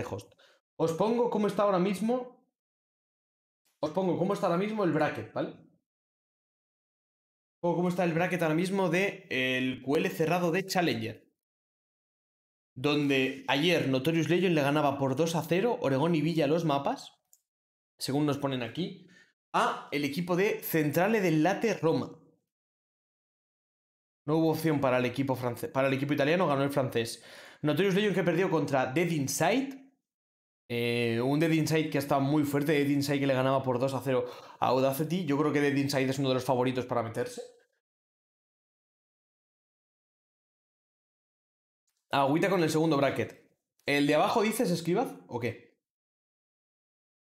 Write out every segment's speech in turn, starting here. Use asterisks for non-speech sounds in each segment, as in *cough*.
host. Os pongo cómo está ahora mismo. Os pongo cómo está ahora mismo el bracket, ¿vale? Os pongo cómo está el bracket ahora mismo de el QL cerrado de Challenger. Donde ayer Notorious Legion le ganaba por 2 a 0 Oregón y Villa los mapas, según nos ponen aquí, a el equipo de Centrale del Late Roma. No hubo opción para el equipo para el equipo italiano, ganó el francés. Notorious Legion que perdió contra Dead Inside, eh, un Dead Inside que está muy fuerte, Dead Inside que le ganaba por 2 a 0 a Audacity. Yo creo que Dead Inside es uno de los favoritos para meterse. Agüita con el segundo bracket. ¿El de abajo dices esquivaz o qué?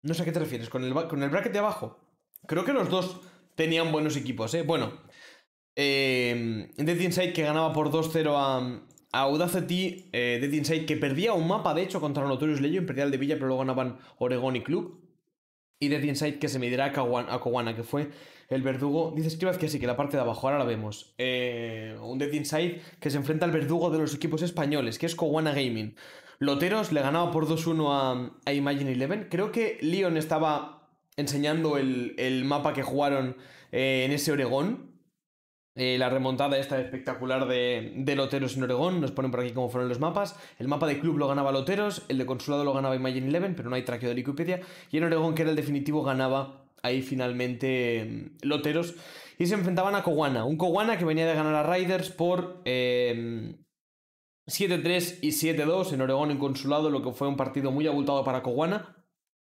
No sé a qué te refieres, ¿con el, con el bracket de abajo? Creo que los dos tenían buenos equipos, ¿eh? Bueno, eh, Dead Inside que ganaba por 2-0 a... Audacity eh, Dead Inside, que perdía un mapa, de hecho, contra Notorious Legion, perdía el de Villa, pero luego ganaban Oregon y Club. Y Dead Inside, que se medirá a, Kowana, que fue el verdugo. Dice Escribas que sí, que la parte de abajo, ahora la vemos. Eh, un Dead Inside que se enfrenta al verdugo de los equipos españoles, que es Kowana Gaming. Loteros le ganaba por 2-1 a, Imagine Eleven. Creo que Leon estaba enseñando el, mapa que jugaron eh, en ese Oregón eh, la remontada esta espectacular de, Loteros en Oregón, nos ponen por aquí cómo fueron los mapas. El mapa de club lo ganaba Loteros, el de consulado lo ganaba Imagine Eleven, pero no hay traqueo de Wikipedia. Y en Oregón, que era el definitivo, ganaba ahí finalmente mm, Loteros. Y se enfrentaban a Kowana, un Kowana que venía de ganar a Riders por 7-3 em, y 7-2 en Oregón en consulado, lo que fue un partido muy abultado para Kowana.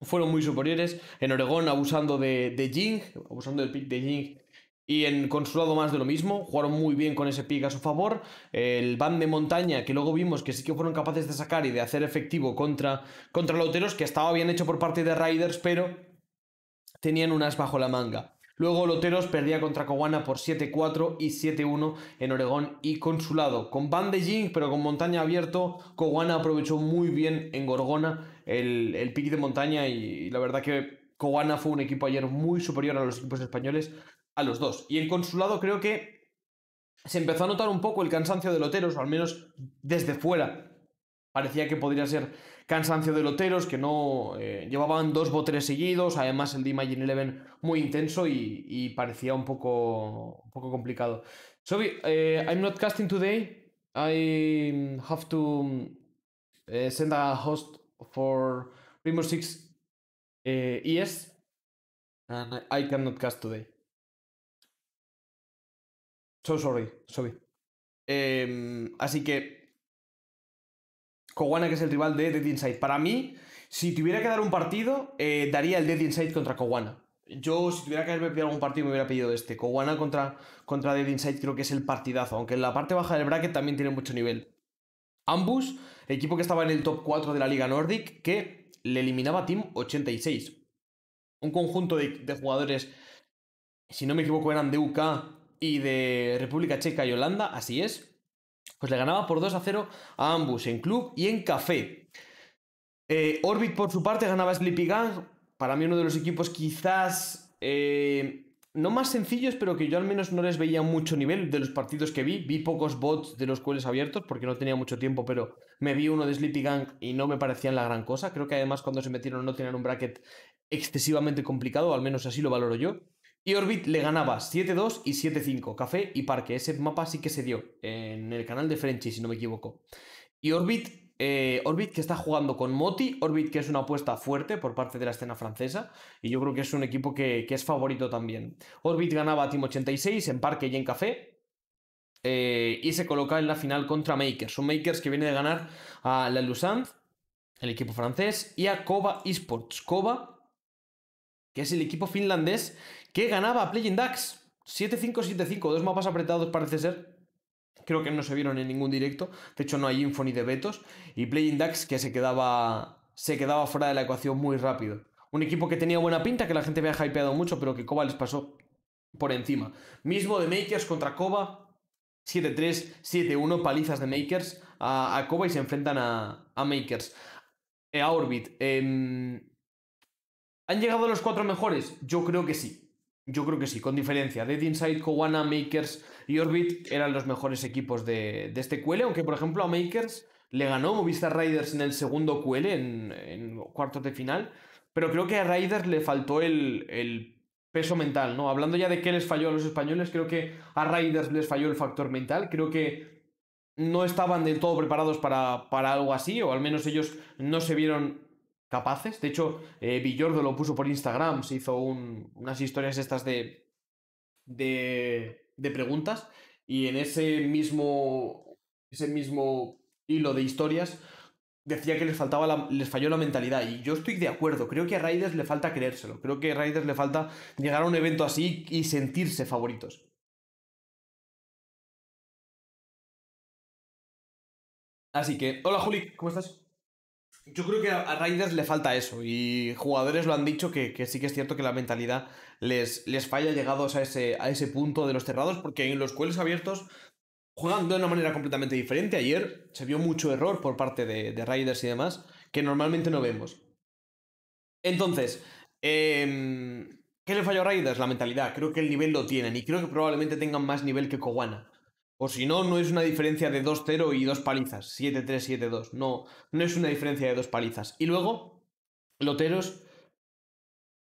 Fueron muy superiores en Oregón, abusando de, de Jing, abusando del pick de Jing y en Consulado más de lo mismo, jugaron muy bien con ese pick a su favor. El van de montaña, que luego vimos que sí que fueron capaces de sacar y de hacer efectivo contra, contra Loteros, que estaba bien hecho por parte de Riders, pero tenían unas bajo la manga. Luego Loteros perdía contra Cowana por 7-4 y 7-1 en Oregón y Consulado. Con van de Jing, pero con montaña abierto, Cowana aprovechó muy bien en Gorgona el, el pick de montaña y, la verdad que Cowana fue un equipo ayer muy superior a los equipos españoles, a los dos. Y el consulado creo que se empezó a notar un poco el cansancio de Loteros, o al menos desde fuera. Parecía que podría ser cansancio de Loteros, que no eh, llevaban dos botes seguidos, además el de Imagine Eleven muy intenso y, parecía un poco, un poco complicado. sorry eh, I'm not casting today. I mm, have to mm, eh, send a host for Primo Six ES, e and I cannot cast today. So sorry, sorry. Em, así que. Kowana, que es el rival de Dead Inside. Para mí, si tuviera que dar un partido, eh, daría el Dead Inside contra Kowana. Yo, si tuviera que haberme pedido algún partido, me hubiera pedido este. Kowana contra, contra Dead Inside creo que es el partidazo. Aunque en la parte baja del bracket también tiene mucho nivel. Ambus, equipo que estaba en el top 4 de la Liga Nordic, que le eliminaba a Team 86. Un conjunto de, de jugadores, si no me equivoco, eran de UK, y de República Checa y Holanda, así es, pues le ganaba por 2 a 0 a ambos en club y en café. Eh, Orbit, por su parte, ganaba Sleepy Gang, para mí uno de los equipos quizás eh, no más sencillos, pero que yo al menos no les veía mucho nivel de los partidos que vi. Vi pocos bots de los cuales abiertos porque no tenía mucho tiempo, pero me vi uno de Sleepy Gang y no me parecían la gran cosa. Creo que además cuando se metieron no tenían un bracket excesivamente complicado, al menos así lo valoro yo. Y Orbit le ganaba 7-2 y 7-5, Café y Parque. Ese mapa sí que se dio en el canal de Frenchy, si no me equivoco. Y Orbit, eh, Orbit que está jugando con Moti, Orbit que es una apuesta fuerte por parte de la escena francesa, y yo creo que es un equipo que, es favorito también. Orbit ganaba a Team 86 en Parque y en Café, eh, y se coloca en la final contra Makers, Son Makers que viene de ganar a la Lusanne, el equipo francés, y a Kova Esports. Kova que es el equipo finlandés ¿Qué ganaba Playing Ducks. 7-5-7-5, dos mapas apretados parece ser. Creo que no se vieron en ningún directo. De hecho, no hay info ni de Betos. Y Playing Dax que se quedaba, se quedaba fuera de la ecuación muy rápido. Un equipo que tenía buena pinta, que la gente había hypeado mucho, pero que Coba les pasó por encima. Mismo de Makers contra Coba. 7-3, 7-1, palizas de Makers a, a y se enfrentan a, Makers. E a Orbit. Em, ¿Han llegado los cuatro mejores? Yo creo que sí yo creo que sí, con diferencia. Dead Inside, Kowana, Makers y Orbit eran los mejores equipos de, este QL, aunque por ejemplo a Makers le ganó Movistar Riders en el segundo QL, en, cuartos de final, pero creo que a Riders le faltó el, peso mental, ¿no? Hablando ya de qué les falló a los españoles, creo que a Riders les falló el factor mental, creo que no estaban del todo preparados para, para algo así, o al menos ellos no se vieron capaces. De hecho, eh, Villordo lo puso por Instagram, se hizo unas historias estas de, de, preguntas y en ese mismo, ese mismo hilo de historias decía que les, les falló la mentalidad y yo estoy de acuerdo, creo que a Raiders le falta creérselo, creo que a Raiders le falta llegar a un evento así y sentirse favoritos. Así que, hola Juli, ¿cómo estás? Yo creo que a Raiders le falta eso y jugadores lo han dicho que, sí que es cierto que la mentalidad les, falla llegados a ese, a ese punto de los cerrados porque en los cuales abiertos juegan de una manera completamente diferente. Ayer se vio mucho error por parte de, Raiders y demás que normalmente no vemos. Entonces, em, ¿qué le falló a Raiders? La mentalidad. Creo que el nivel lo tienen y creo que probablemente tengan más nivel que Kowana. O si no, no es una diferencia de 2-0 y dos palizas. 7-3, 7-2. No, no es una diferencia de dos palizas. Y luego, Loteros.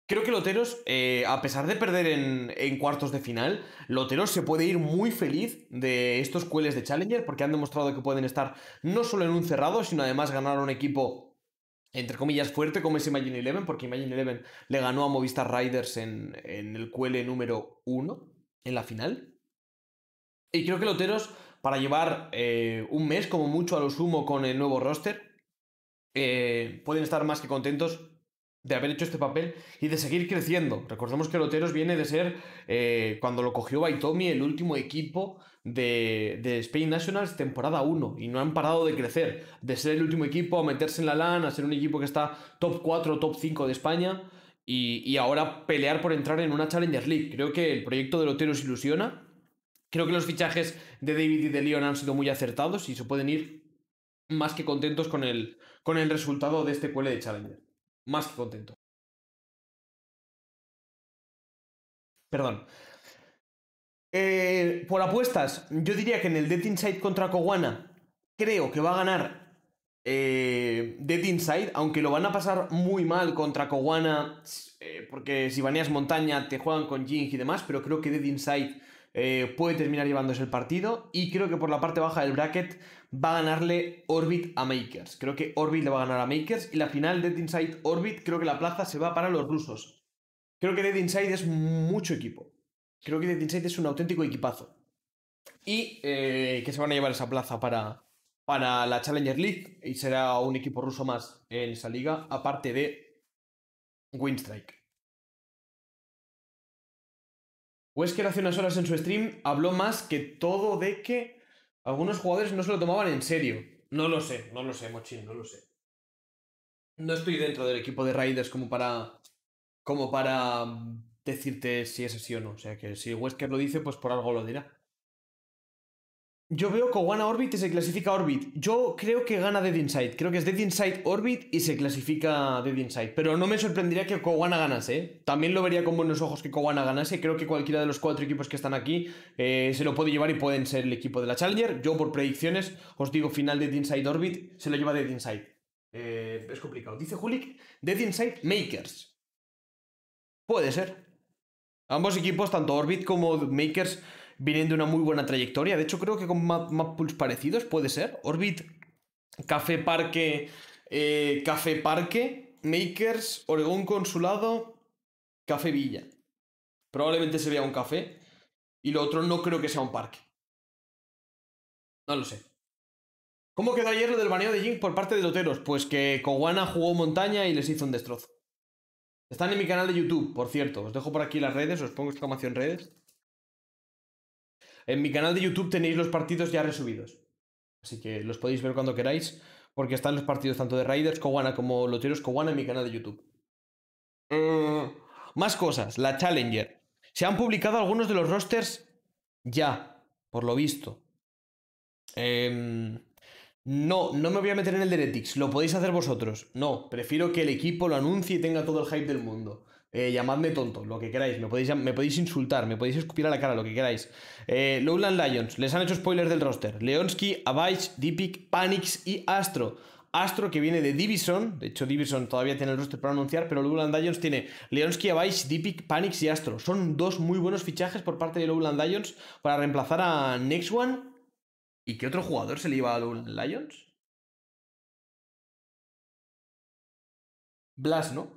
Creo que Loteros, eh, a pesar de perder en, cuartos de final, Loteros se puede ir muy feliz de estos cueles de Challenger porque han demostrado que pueden estar no solo en un cerrado, sino además ganar a un equipo entre comillas fuerte como es Imagine Eleven, porque Imagine Eleven le ganó a Movistar Riders en, el cuele número 1 en la final. Y creo que Loteros, para llevar eh, un mes como mucho a lo sumo con el nuevo roster, eh, pueden estar más que contentos de haber hecho este papel y de seguir creciendo. Recordemos que Loteros viene de ser, eh, cuando lo cogió Baitomi, el último equipo de, de, Spain Nationals temporada 1 y no han parado de crecer, de ser el último equipo a meterse en la LAN, a ser un equipo que está top 4, top 5 de España y, y ahora pelear por entrar en una Challenger League. Creo que el proyecto de Loteros ilusiona Creo que los fichajes de David y de Leon han sido muy acertados y se pueden ir más que contentos con el, con el resultado de este QL de Challenger. Más que contentos. Perdón. Eh, por apuestas, yo diría que en el Dead Inside contra Kowana creo que va a ganar eh, Dead Inside, aunque lo van a pasar muy mal contra Kowana, eh, porque si baneas montaña te juegan con Jing y demás, pero creo que Dead Inside eh, puede terminar llevándose el partido. Y creo que por la parte baja del bracket va a ganarle Orbit a Makers. Creo que Orbit le va a ganar a Makers. Y la final, Dead Inside Orbit, creo que la plaza se va para los rusos. Creo que Dead Inside es mucho equipo. Creo que Dead Inside es un auténtico equipazo. Y eh, que se van a llevar esa plaza para, para la Challenger League. Y será un equipo ruso más en esa liga, aparte de Winstrike. Wesker hace unas horas en su stream habló más que todo de que algunos jugadores no se lo tomaban en serio. No lo sé, no lo sé, Mochín, no lo sé. No estoy dentro del equipo de Raiders como para. como para mm, decirte si es así o no. O sea que si Wesker lo dice, pues por algo lo dirá. Yo veo que Orbit y se clasifica Orbit. Yo creo que gana Dead Inside. Creo que es Dead Inside Orbit y se clasifica Dead Inside. Pero no me sorprendería que Kowana ganase. ¿eh? También lo vería con buenos ojos que Kowana ganase. Creo que cualquiera de los cuatro equipos que están aquí eh, se lo puede llevar y pueden ser el equipo de la Challenger. Yo por predicciones os digo final Dead Inside Orbit, se lo lleva Dead Inside. Eh, es complicado. Dice Julik, Dead Inside Makers. Puede ser. Ambos equipos, tanto Orbit como Makers, vienen de una muy buena trayectoria. De hecho, creo que con map, parecidos puede ser. Orbit, Café Parque, eh, Café Parque, Makers, Oregón Consulado, Café Villa. Probablemente se vea un café. Y lo otro no creo que sea un parque. No lo sé. ¿Cómo quedó ayer lo del baneo de Jink por parte de Loteros? Pues que Kowana jugó montaña y les hizo un destrozo. Están en mi canal de YouTube, por cierto. Os dejo por aquí las redes, os pongo exclamación redes. En mi canal de YouTube tenéis los partidos ya resubidos. Así que los podéis ver cuando queráis, porque están los partidos tanto de Raiders Cowana como Loteros Cowana en mi canal de YouTube. Eh, más cosas, la Challenger. Se han publicado algunos de los rosters ya, por lo visto. Em, no, no me voy a meter en el de lo podéis hacer vosotros. No, prefiero que el equipo lo anuncie y tenga todo el hype del mundo. Eh, llamadme tonto, lo que queráis. Me podéis, me podéis insultar, me podéis escupir a la cara, lo que queráis. Eh, Lowland Lions, les han hecho spoilers del roster. Leonski, Abyss, Deepik, Panix y Astro. Astro que viene de Divison, de hecho Divison todavía tiene el roster para anunciar, pero Lowland Lions tiene Leonski, Abaix, Deepik, Panix y Astro. Son dos muy buenos fichajes por parte de Lowland Lions para reemplazar a Next One. ¿Y qué otro jugador se le iba a Lowland Lions? Blas, ¿no?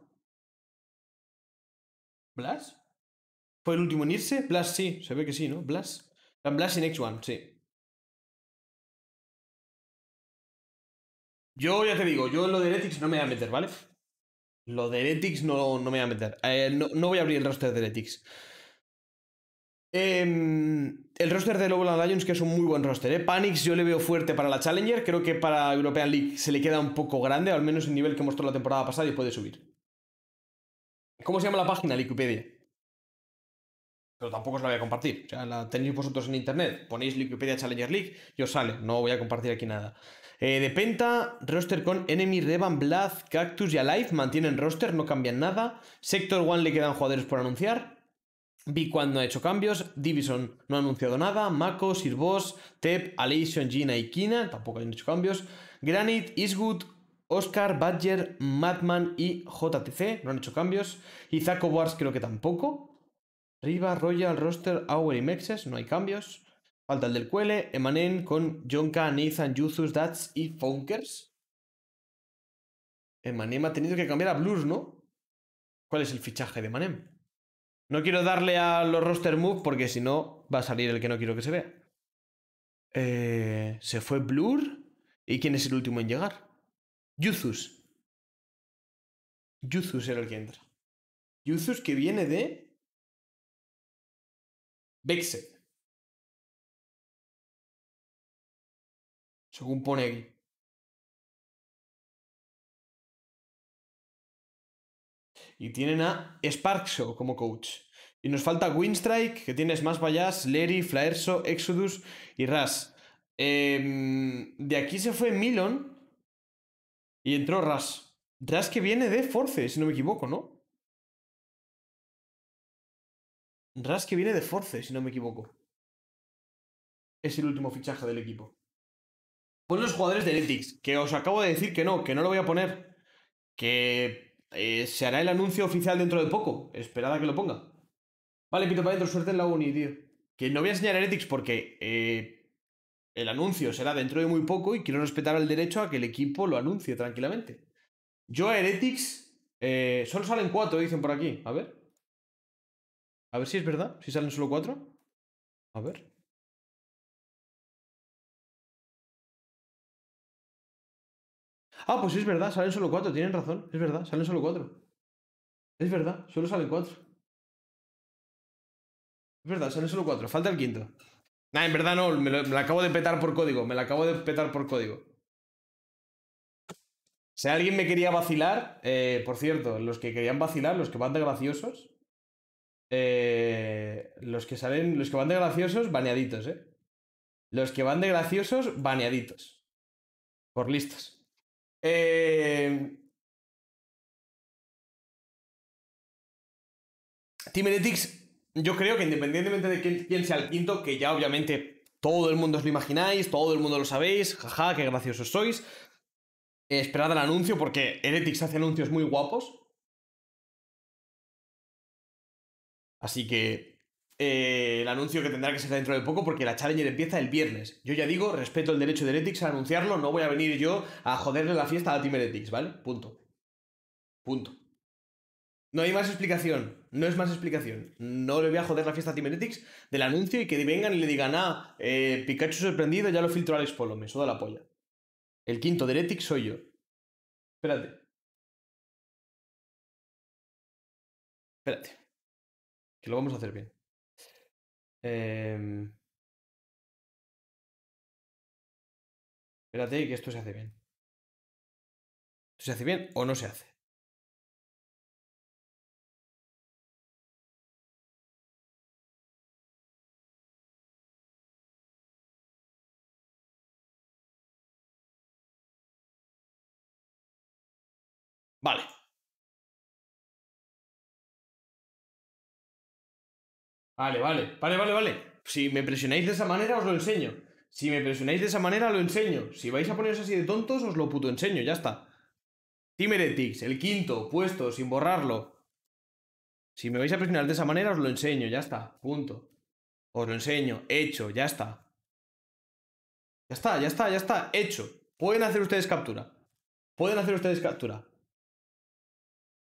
¿Blas? ¿Fue el último en irse? Blas sí, se ve que sí, ¿no? Blas. Blas y Next One, sí. Yo ya te digo, yo en lo de Heretics no me voy a meter, ¿vale? Lo de Heretics no, no me voy a meter. Eh, no, voy a abrir el roster de Heretics. Em, el roster de Lowland Lions, que es un muy buen roster. ¿eh? Panics yo le veo fuerte para la Challenger. Creo que para European League se le queda un poco grande, al menos el nivel que mostró la temporada pasada y puede subir. ¿Cómo se llama la página, Wikipedia? Pero tampoco os la voy a compartir. O sea, la tenéis vosotros en internet. Ponéis Wikipedia Challenger League y os sale. No voy a compartir aquí nada. Eh, de Penta, roster con Enemy, Revan, Blaz, Cactus y Alive mantienen roster, no cambian nada. Sector One le quedan jugadores por anunciar. B1 no ha hecho cambios. Divison no ha anunciado nada. Mako, Sirvos, Tep, Alation, Gina y Kina tampoco han hecho cambios. Granite, Isgood, Oscar, Badger, Madman y JTC no han hecho cambios. Y Zaco Wars creo que tampoco. Riva, Royal, Roster, Hour y Mexes, no hay cambios. Falta el del Cuele, Emanem con Jonka, Nathan, Yuzus, Dats y Funkers. Emanem ha tenido que cambiar a Blur, ¿no? ¿Cuál es el fichaje de Emanem? No quiero darle a los roster move porque si no va a salir el que no quiero que se vea. Eh, ¿Se fue Blur? ¿Y quién es el último en llegar? Yuzus. Yuzus era el que entra. Yuzus que viene de. Bexed. Según pone Y tienen a Sparkso como coach. Y nos falta Windstrike. que tiene más Bayas, Larry, Flaerso, Exodus y Ras. Em, de aquí se fue Milon, y entró Ras. Ras que viene de Force, si no me equivoco, ¿no? Ras que viene de Force, si no me equivoco. Es el último fichaje del equipo. Pon los jugadores de Netflix, que os acabo de decir que no, que no lo voy a poner. Que eh, se hará el anuncio oficial dentro de poco. Esperada que lo ponga. Vale, pito para adentro, suerte en la uni, tío. Que no voy a enseñar Heretics porque eh, el anuncio será dentro de muy poco y quiero respetar el derecho a que el equipo lo anuncie tranquilamente. Yo a Heretics eh, solo salen cuatro, dicen por aquí. A ver. A ver si es verdad, si salen solo cuatro. A ver. Ah, pues es verdad, salen solo cuatro, tienen razón, es verdad, salen solo cuatro. Es verdad, solo salen cuatro. Es verdad, salen solo cuatro, falta el quinto. Nah, en verdad no, me, la acabo de petar por código, me la acabo de petar por código. Si alguien me quería vacilar, eh, por cierto, los que querían vacilar, los que van de graciosos, eh, los que salen, los que van de graciosos, baneaditos, ¿eh? Los que van de graciosos, baneaditos. Por listas. Eh... Em, yo creo que independientemente de quién, sea el quinto, que ya obviamente todo el mundo os lo imagináis, todo el mundo lo sabéis, jaja, qué graciosos sois. esperad el anuncio porque Heretics hace anuncios muy guapos. Así que eh, el anuncio que tendrá que ser dentro de poco porque la Challenger empieza el viernes. Yo ya digo, respeto el derecho de Heretics a anunciarlo, no voy a venir yo a joderle la fiesta a Team Heretics, ¿vale? Punto. Punto. No hay más explicación, no es más explicación. No le voy a joder la fiesta a del anuncio y que vengan y le digan, ah, eh, Pikachu sorprendido, ya lo filtró Alex Polo, me suda la polla. El quinto de Heretics soy yo. Espérate. Espérate. Que lo vamos a hacer bien. Eh... Espérate, que esto se hace bien. se hace bien o no se hace? Vale. Vale, vale, vale, vale, vale. Si me presionáis de esa manera, os lo enseño. Si me presionáis de esa manera, lo enseño. Si vais a poneros así de tontos, os lo puto enseño, ya está. Timeretix. el quinto, puesto, sin borrarlo. Si me vais a presionar de esa manera, os lo enseño, ya está, punto. Os lo enseño, hecho, ya está. Ya está, ya está, ya está, hecho. Pueden hacer ustedes captura. Pueden hacer ustedes captura.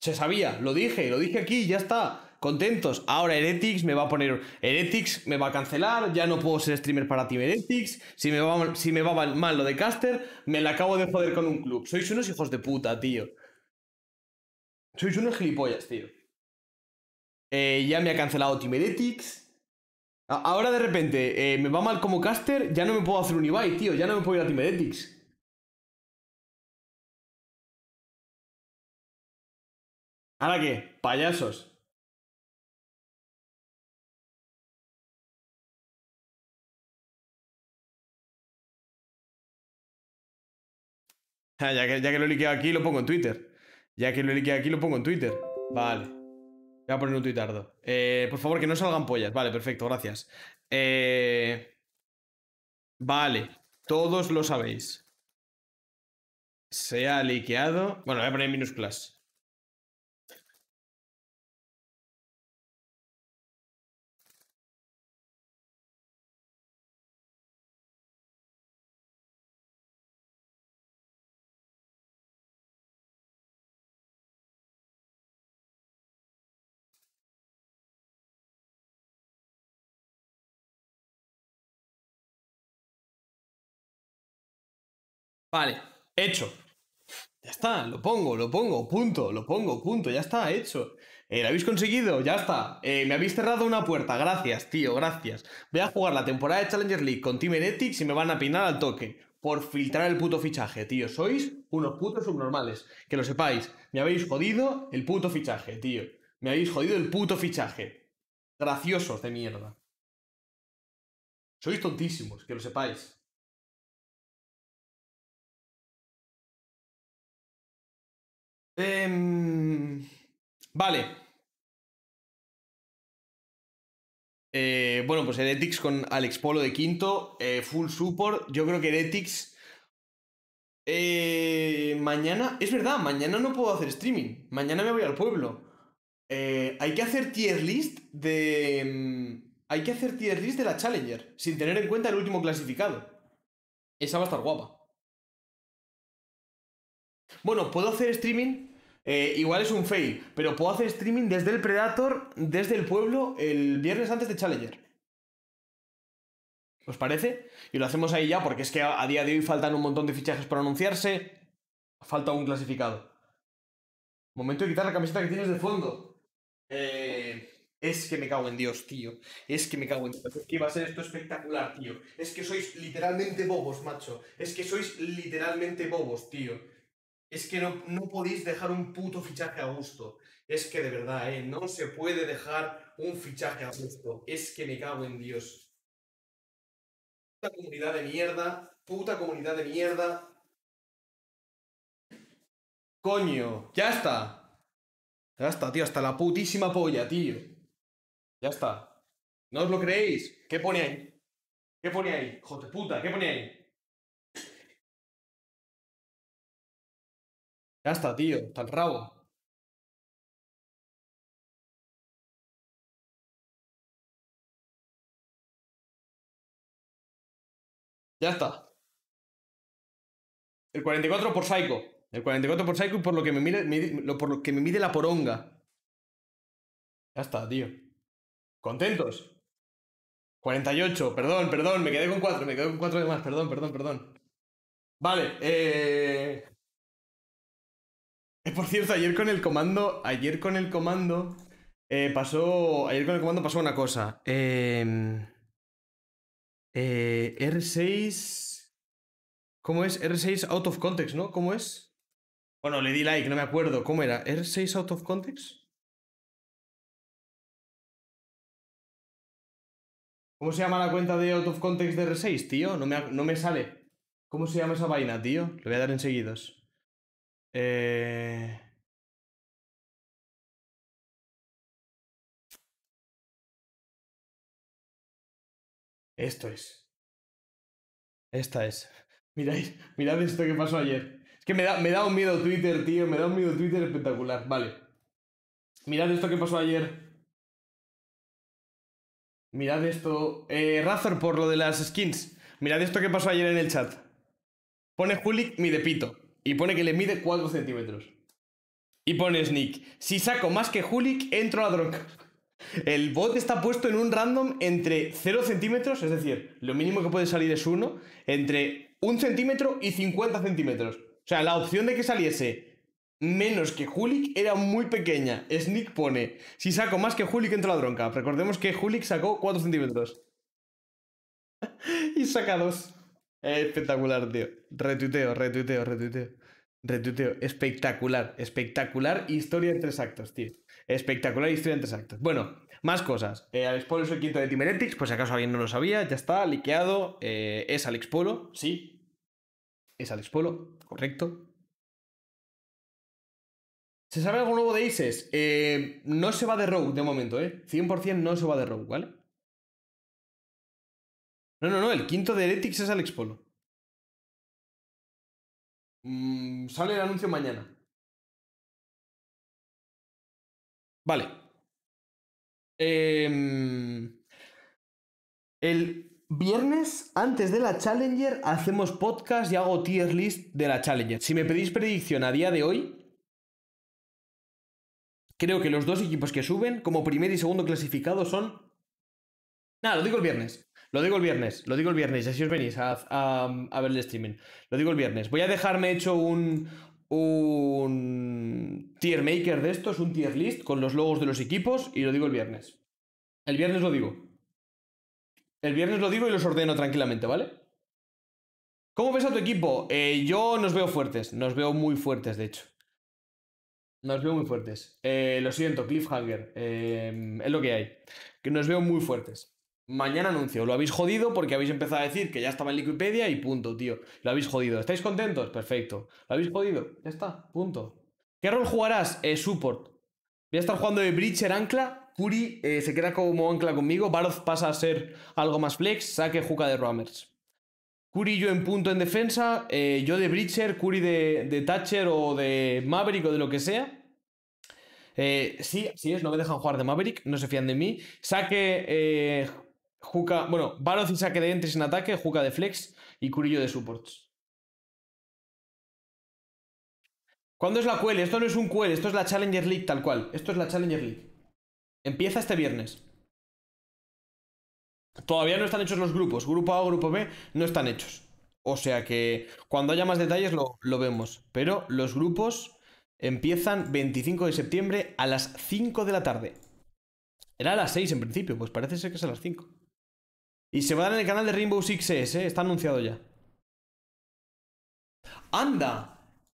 Se sabía, lo dije, lo dije aquí, ya está. Contentos. Ahora Heretics me va a poner. Heretics me va a cancelar. Ya no puedo ser streamer para Team Heretics. Si me va, si me va mal, lo de caster, me la acabo de joder con un club. Sois unos hijos de puta, tío. Sois unos gilipollas, tío. Eh, ya me ha cancelado Team Heretics. Ahora de repente eh, me va mal como caster. Ya no me puedo hacer un Ibai, tío. Ya no me puedo ir a Team Heretics. ¿Ahora qué? Payasos. Ah, ya que, ya que lo he liqueado aquí, lo pongo en Twitter. Ya que lo he liqueado aquí, lo pongo en Twitter. Vale. Voy a poner un tuitardo. Eh, por favor, que no salgan pollas. Vale, perfecto, gracias. Eh, vale. Todos lo sabéis. Se ha liqueado. Bueno, voy a poner minus Vale, hecho. Ya está, lo pongo, lo pongo, punto, lo pongo, punto, ya está, hecho. Eh, lo habéis conseguido, ya está. Eh, me habéis cerrado una puerta, gracias, tío, gracias. Voy a jugar la temporada de Challenger League con Team y me van a pinar al toque por filtrar el puto fichaje, tío. Sois unos putos subnormales, que lo sepáis. Me habéis jodido el puto fichaje, tío. Me habéis jodido el puto fichaje. Graciosos de mierda. Sois tontísimos, que lo sepáis. Em, vale. Eh, bueno, pues Heretics con Alex Polo de quinto, eh, full support. Yo creo que Heretics. Eh, mañana, es verdad, mañana no puedo hacer streaming. Mañana me voy al pueblo. hay que hacer tier list de. Em, hay que hacer tier list de la Challenger, sin tener en cuenta el último clasificado. Esa va a estar guapa bueno, puedo hacer streaming, eh, igual es un fail, pero puedo hacer streaming desde el Predator, desde el pueblo, el viernes antes de Challenger. ¿Os parece? Y lo hacemos ahí ya, porque es que a, día de hoy faltan un montón de fichajes para anunciarse. Falta un clasificado. Momento de quitar la camiseta que tienes de fondo. Eh, es que me cago en Dios, tío. Es que me cago en Dios. Es que iba a ser esto espectacular, tío. Es que sois literalmente bobos, macho. Es que sois literalmente bobos, tío. Es que no, podéis dejar un puto fichaje a gusto. Es que de verdad, ¿eh? No se puede dejar un fichaje a gusto. Es que me cago en Dios. Puta comunidad de mierda. Puta comunidad de mierda. Coño, ya está. Ya está, tío, hasta la putísima polla, tío. Ya está. ¿No os lo creéis? ¿Qué pone ahí? ¿Qué pone ahí? Joder, puta, ¿qué pone ahí? Ya está, tío, está el rabo. Ya está. El 44 por Psycho. El 44 por Psycho y por lo que me mide, por lo que me mide la poronga. Ya está, tío. ¿Contentos? 48, perdón, perdón, me quedé con 4, me quedé con 4 de más, perdón, perdón, perdón. Vale, eh... Eh, por cierto, ayer con el comando. Ayer con el comando. Eh, pasó. Ayer con el comando pasó una cosa. Em, eh, R6. ¿Cómo es? R6 out of context, ¿no? ¿Cómo es? Bueno, le di like, no me acuerdo. ¿Cómo era? ¿R6 out of context? ¿Cómo se llama la cuenta de out of context de R6, tío? No me, no me sale. ¿Cómo se llama esa vaina, tío? Le voy a dar enseguidos. Eh, esto es. Esta es. *laughs* mirad *laughs* mirad esto que pasó ayer. Es que me da, me da un miedo Twitter, tío. Me da un miedo Twitter espectacular. Vale. Mirad esto que pasó ayer. Mirad esto. Eh, Razor, por lo de las skins. Mirad esto que pasó ayer en el chat. Pone Juli, mi depito y pone que le mide 4 centímetros. Y pone Sneak. Si saco más que Hulik, entro a la dronca. El bot está puesto en un random entre 0 centímetros, es decir, lo mínimo que puede salir es 1, entre 1 centímetro y 50 centímetros. O sea, la opción de que saliese menos que Hulik era muy pequeña. Sneak pone, si saco más que Hulik entro a la dronca Recordemos que Hulik sacó 4 centímetros. *laughs* y saca 2 espectacular, tío. Retuiteo, retuiteo, retuiteo. Retuiteo. Espectacular, espectacular historia en tres actos, tío. Espectacular historia en tres actos. Bueno, más cosas. Eh, Alex Polo es el quinto de Timeretics, pues si acaso alguien no lo sabía, ya está, liqueado. Eh, es Alex Polo, sí. Es Alex Polo, correcto. ¿Se sabe algo nuevo de Isis. Eh, no se va de Rogue de momento, ¿eh? 100% no se va de Rogue, ¿vale? No, no, no, el quinto de Heretics es Alex Polo. Mm, sale el anuncio mañana. Vale. Em, el viernes, antes de la Challenger, hacemos podcast y hago tier list de la Challenger. Si me pedís predicción a día de hoy, creo que los dos equipos que suben como primer y segundo clasificado son... Nada, lo digo el viernes. Lo digo el viernes, lo digo el viernes, así os venís a, a, ver el streaming. Lo digo el viernes. Voy a dejarme hecho un, un tier maker de estos, un tier list con los logos de los equipos y lo digo el viernes. El viernes lo digo. El viernes lo digo y los ordeno tranquilamente, ¿vale? ¿Cómo ves a tu equipo? Eh, yo nos veo fuertes, nos veo muy fuertes, de hecho. Nos veo muy fuertes. Eh, lo siento, cliffhanger. Eh, es lo que hay. Que nos veo muy fuertes. Mañana anuncio, lo habéis jodido porque habéis empezado a decir que ya estaba en Wikipedia y punto, tío. Lo habéis jodido. ¿Estáis contentos? Perfecto. Lo habéis jodido. Ya está, punto. ¿Qué rol jugarás? Eh, support. Voy a estar jugando de Breacher Ancla. curi eh, se queda como ancla conmigo. Baroth pasa a ser algo más flex. Saque Juca de Rammers. curi yo en punto en defensa, eh, yo de Breacher, curi de, de, Thatcher o de Maverick o de lo que sea. sí, sí es, no me dejan jugar de Maverick, no se fían de mí. Saque bueno, Baroz y saque de en ataque, Juca de flex y Curillo de supports. ¿Cuándo es la QL? Esto no es un QL, esto es la Challenger League tal cual. Esto es la Challenger League. Empieza este viernes. Todavía no están hechos los grupos. Grupo A o grupo B no están hechos. O sea que cuando haya más detalles lo, lo vemos. Pero los grupos empiezan 25 de septiembre a las 5 de la tarde. Era a las 6 en principio, pues parece ser que es a las 5. Y se va a dar en el canal de Rainbow Six S, ¿eh? está anunciado ya. ¡Anda!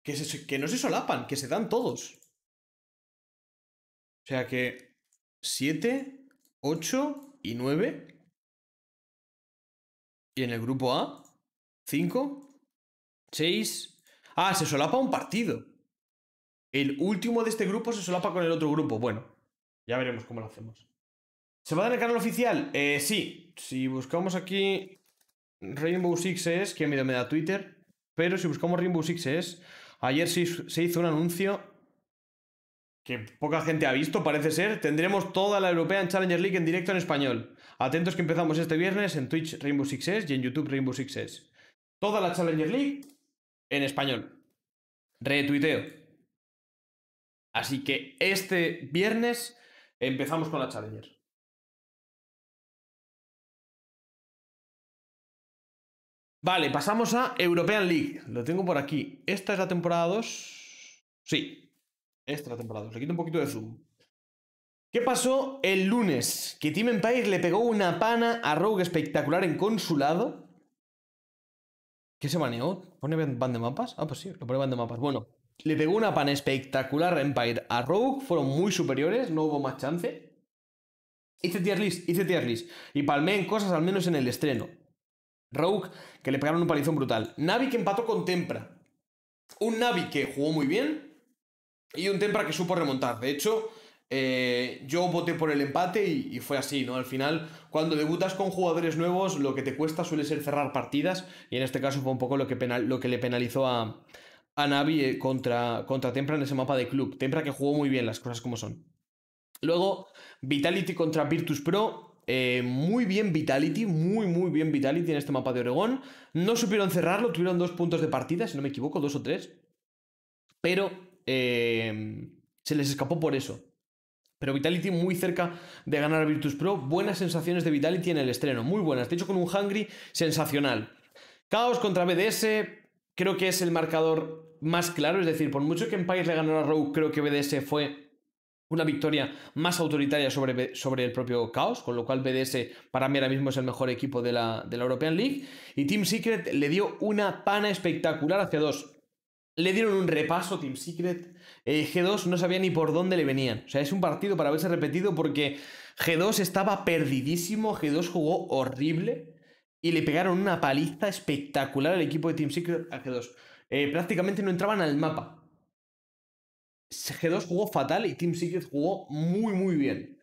Que, que no se solapan, que se dan todos. O sea que 7, 8 y 9. Y en el grupo A, 5, 6. Ah, se solapa un partido. El último de este grupo se solapa con el otro grupo. Bueno, ya veremos cómo lo hacemos. ¿Se va a dar el canal oficial? Eh, sí, si buscamos aquí Rainbow Sixes, es, que mí me da Twitter, pero si buscamos Rainbow Sixes, es, ayer se hizo un anuncio que poca gente ha visto, parece ser. Tendremos toda la European Challenger League en directo en español. Atentos que empezamos este viernes en Twitch Rainbow Sixes y en YouTube Rainbow Sixes. Toda la Challenger League en español. Retuiteo. Así que este viernes empezamos con la Challenger. Vale, pasamos a European League. Lo tengo por aquí. Esta es la temporada 2. Sí, esta es la temporada 2. Le quito un poquito de zoom. ¿Qué pasó el lunes? Que Team Empire le pegó una pana a Rogue espectacular en consulado. ¿Qué se baneó? ¿Pone pan de mapas? Ah, pues sí, lo pone ban de mapas. Bueno, le pegó una pana espectacular a Empire. A Rogue fueron muy superiores, no hubo más chance. Hice tier list, hice tier list. Y palmé en cosas al menos en el estreno. Rogue, que le pegaron un palizón brutal. Navi que empató con Tempra. Un Navi que jugó muy bien y un Tempra que supo remontar. De hecho, eh, yo voté por el empate y, fue así, ¿no? Al final, cuando debutas con jugadores nuevos, lo que te cuesta suele ser cerrar partidas y en este caso fue un poco lo que, lo que le penalizó a, a Navi eh, contra, contra Tempra en ese mapa de club. Tempra que jugó muy bien las cosas como son. Luego, Vitality contra Virtus Pro. Eh, muy bien Vitality, muy muy bien Vitality en este mapa de Oregón. No supieron cerrarlo, tuvieron dos puntos de partida, si no me equivoco, dos o tres. Pero em, se les escapó por eso. Pero Vitality muy cerca de ganar a Virtus Pro. Buenas sensaciones de Vitality en el estreno, muy buenas. De hecho, con un Hungry sensacional. Caos contra BDS, creo que es el marcador más claro. Es decir, por mucho que Empire le ganara a Rogue, creo que BDS fue una victoria más autoritaria sobre, sobre, el propio Caos, con lo cual BDS para mí ahora mismo es el mejor equipo de la, de la European League. Y Team Secret le dio una pana espectacular hacia dos. Le dieron un repaso Team Secret. Eh, G2 no sabía ni por dónde le venían. O sea, es un partido para haberse repetido porque G2 estaba perdidísimo, G2 jugó horrible y le pegaron una paliza espectacular al equipo de Team Secret a G2. Eh, prácticamente no entraban al mapa. G2 jugó fatal y Team Secret jugó muy, muy bien.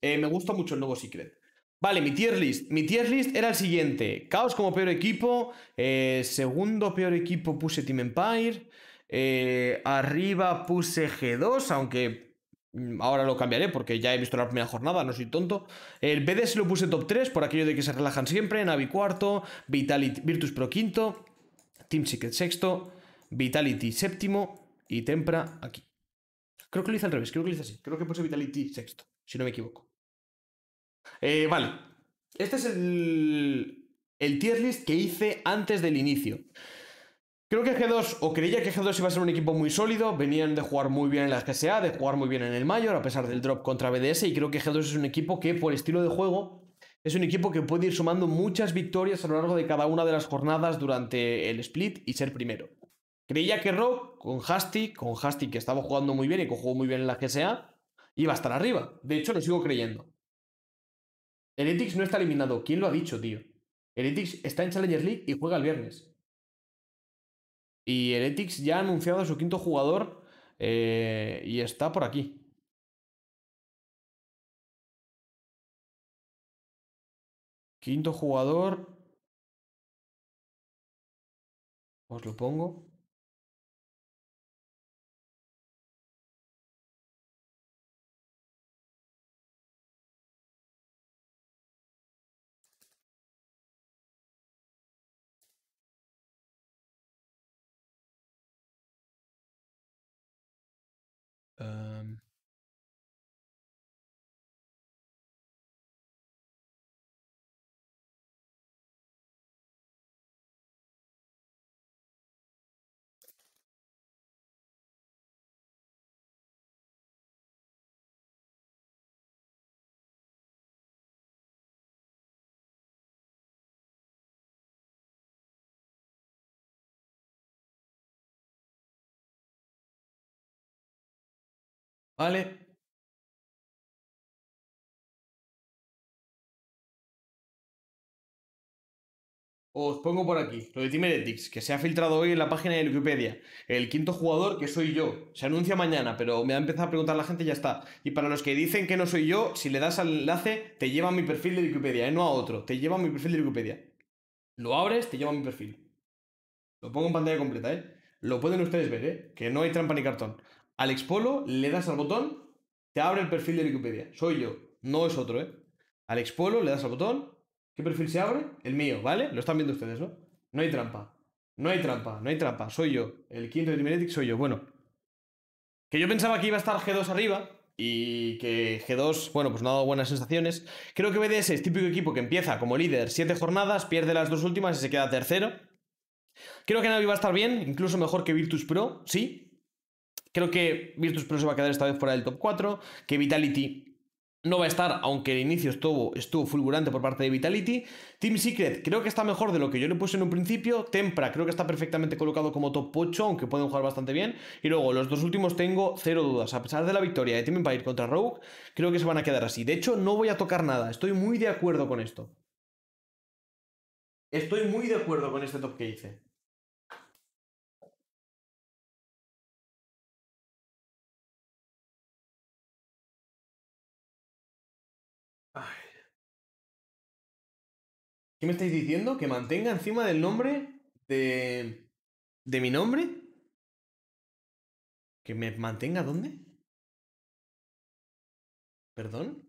Eh, me gusta mucho el nuevo Secret. Vale, mi tier list. Mi tier list era el siguiente. Chaos como peor equipo. Eh, segundo peor equipo puse Team Empire. Eh, arriba puse G2, aunque mm, ahora lo cambiaré porque ya he visto la primera jornada, no soy tonto. El BDS lo puse top 3 por aquello de que se relajan siempre. Navi cuarto, Vitality, Virtus Pro quinto, Team Secret sexto, Vitality séptimo y Tempra aquí. Creo que lo hice al revés, creo que lo hice así. Creo que puse Vitality sexto, si no me equivoco. Eh, vale. Este es el, el tier list que hice antes del inicio. Creo que G2, o creía que G2 iba a ser un equipo muy sólido, venían de jugar muy bien en la GSA, de jugar muy bien en el Mayor, a pesar del drop contra BDS, y creo que G2 es un equipo que, por estilo de juego, es un equipo que puede ir sumando muchas victorias a lo largo de cada una de las jornadas durante el split y ser primero. Creía que Rock, con Hasty, con Hasty que estaba jugando muy bien y que jugó muy bien en la GSA, iba a estar arriba. De hecho, lo sigo creyendo. El Etix no está eliminado. ¿Quién lo ha dicho, tío? El Etix está en Challenger League y juega el viernes. Y el Etix ya ha anunciado a su quinto jugador eh, y está por aquí. Quinto jugador. Os lo pongo. ¿Vale? Os pongo por aquí, lo de Team que se ha filtrado hoy en la página de Wikipedia. El quinto jugador, que soy yo, se anuncia mañana, pero me ha empezado a preguntar la gente y ya está. Y para los que dicen que no soy yo, si le das al enlace, te lleva a mi perfil de Wikipedia, eh, no a otro, te lleva a mi perfil de Wikipedia. Lo abres, te lleva a mi perfil. Lo pongo en pantalla completa, ¿eh? Lo pueden ustedes ver, ¿eh? Que no hay trampa ni cartón. Alex Polo, le das al botón, te abre el perfil de Wikipedia. Soy yo, no es otro, ¿eh? Alex Polo, le das al botón, ¿qué perfil se abre? El mío, ¿vale? Lo están viendo ustedes, ¿no? No hay trampa. No hay trampa, no hay trampa. Soy yo. El quinto de Timeretic soy yo. Bueno. Que yo pensaba que iba a estar G2 arriba, y que G2, bueno, pues no ha dado buenas sensaciones. Creo que BDS es típico equipo que empieza como líder siete jornadas, pierde las dos últimas y se queda tercero. Creo que Navi va a estar bien, incluso mejor que Virtus Pro, sí. Creo que Virtus Pro se va a quedar esta vez fuera del top 4, que Vitality no va a estar, aunque el inicio estuvo, estuvo fulgurante por parte de Vitality. Team Secret creo que está mejor de lo que yo le puse en un principio. Tempra creo que está perfectamente colocado como top 8, aunque pueden jugar bastante bien. Y luego los dos últimos tengo cero dudas. A pesar de la victoria de Team Empire contra Rogue, creo que se van a quedar así. De hecho, no voy a tocar nada. Estoy muy de acuerdo con esto. Estoy muy de acuerdo con este top que hice. ¿Qué me estáis diciendo? ¿Que mantenga encima del nombre de. de mi nombre? ¿Que me mantenga dónde? ¿Perdón?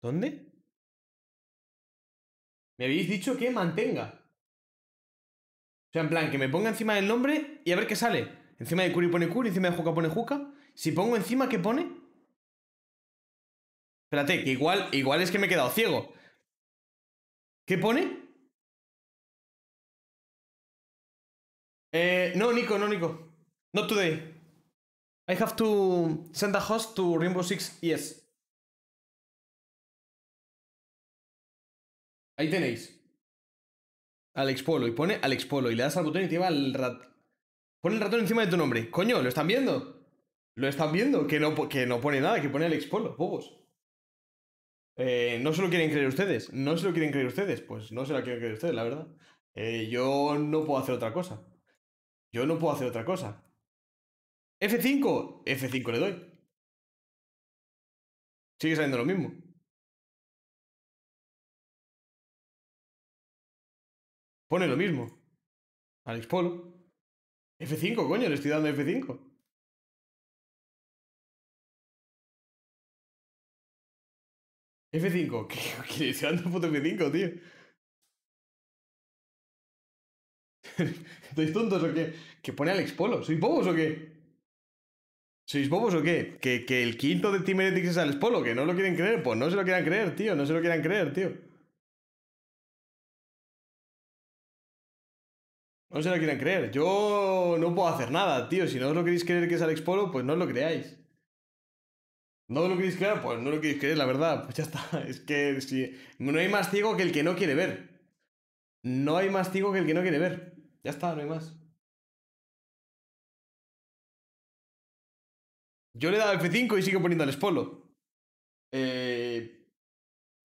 ¿Dónde? Me habéis dicho que mantenga. O sea, en plan, que me ponga encima del nombre y a ver qué sale. Encima de Curi pone Curi, encima de Juca pone Juca. Si pongo encima, ¿qué pone? Espérate, igual, igual es que me he quedado ciego. ¿Qué pone? Eh, no, Nico, no, Nico. Not today. I have to send a host to Rainbow Six Yes. Ahí tenéis. Alex Polo. Y pone Alex Polo. Y le das al botón y te al rat... Pone el ratón encima de tu nombre. Coño, ¿lo están viendo? ¿Lo están viendo? Que no, que no pone nada, que pone Alex Polo. Bobos. Eh, no se lo quieren creer ustedes, no se lo quieren creer ustedes, pues no se la quieren creer ustedes, la verdad. Eh, yo no puedo hacer otra cosa. Yo no puedo hacer otra cosa. F5, F5 le doy. Sigue saliendo lo mismo. Pone lo mismo. Alex Polo. F5, coño, le estoy dando F5. F5, *laughs* ¿qué quiere decir foto puto F5, tío? *laughs* ¿Estáis tontos o qué? ¿Que pone Alex Polo? ¿Sois bobos o qué? ¿Sois bobos o qué? ¿Que, que el quinto de Team es Alex Polo? ¿Que no lo quieren creer? Pues no se lo quieran creer, tío. No se lo quieran creer, tío. No se lo quieran creer. Yo no puedo hacer nada, tío. Si no os lo queréis creer que es Alex Polo, pues no lo creáis. No lo queréis creer, pues no lo queréis creer, la verdad. Pues ya está. *laughs* Es que si, no hay más ciego que el que no quiere ver. No hay más ciego que el que no quiere ver. Ya está, no hay más. Yo le he dado F5 y sigo poniendo el espolo. Eh,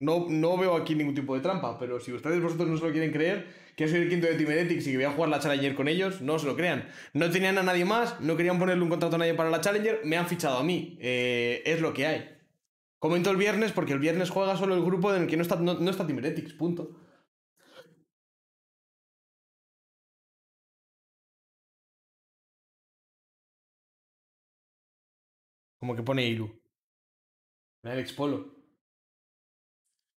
no, veo aquí ningún tipo de trampa, pero si ustedes vosotros no se lo quieren creer, que soy el quinto de Team y que voy a jugar la Challenger con ellos, no se lo crean. No tenían a nadie más, no querían ponerle un contrato a nadie para la Challenger, me han fichado a mí. Eh, es lo que hay. Comento el viernes porque el viernes juega solo el grupo en el que no está, no, está punto. Como que pone Ilu. Alex Polo.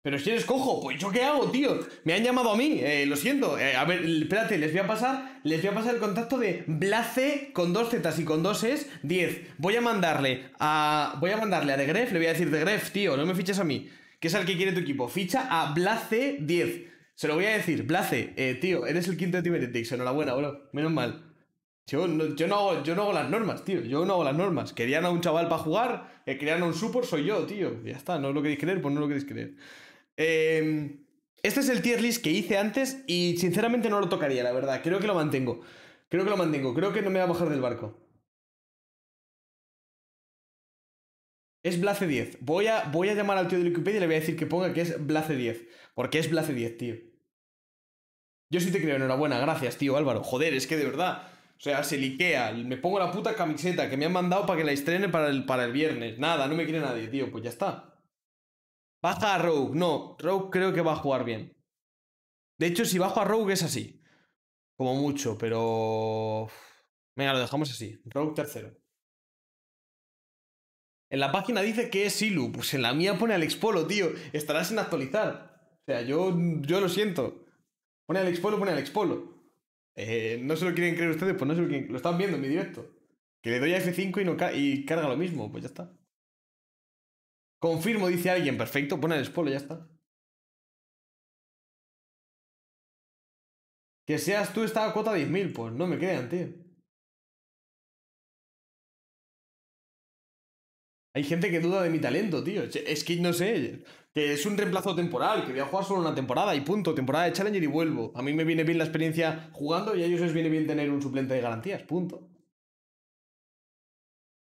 Pero si eres cojo, pues yo qué hago, tío. Me han llamado a mí, eh, lo siento. Eh, a ver, espérate, les voy a pasar, les voy a pasar el contacto de Blace con dos zetas y con dos es 10. Voy a mandarle a. Voy a mandarle a De Gref, le voy a decir De Gref, tío, no me fiches a mí. Que es el que quiere tu equipo. Ficha a Blace 10. Se lo voy a decir, Blace, eh, tío, eres el quinto de la Enhorabuena, bro. Menos mal. Yo no, yo, no hago, yo no hago las normas, tío. Yo no hago las normas. Querían a un chaval para jugar, querían a un support, soy yo, tío. Ya está, no lo queréis creer, pues no lo queréis creer. Em, este es el tier list que hice antes y sinceramente no lo tocaría, la verdad. Creo que lo mantengo. Creo que lo mantengo. Creo que no me va a bajar del barco. Es Blaze 10. Voy a, voy a llamar al tío de Wikipedia y le voy a decir que ponga que es Blaze 10. Porque es Blaze 10, tío. Yo sí te creo, enhorabuena. Gracias, tío Álvaro. Joder, es que de verdad. O sea, se liquea. Me pongo la puta camiseta que me han mandado para que la estrene para el, para el viernes. Nada, no me quiere nadie, tío. Pues ya está. Baja a Rogue. No, Rogue creo que va a jugar bien. De hecho, si bajo a Rogue es así. Como mucho, pero... Venga, lo dejamos así. Rogue tercero. En la página dice que es Ilu. Pues en la mía pone al expolo, tío. Estará sin actualizar. O sea, yo, yo lo siento. Pone Alex expolo, pone Alex expolo. Eh, no se lo quieren creer ustedes, pues no sé lo Lo están viendo en mi directo. Que le doy a F5 y, no y carga lo mismo. Pues ya está. Confirmo, dice alguien. Perfecto, pon el spoiler, ya está. Que seas tú esta cuota 10.000, pues no me crean, tío. Hay gente que duda de mi talento, tío. Es que no sé, que es un reemplazo temporal, que voy a jugar solo una temporada y punto, temporada de Challenger y vuelvo. A mí me viene bien la experiencia jugando y a ellos les viene bien tener un suplente de garantías, punto.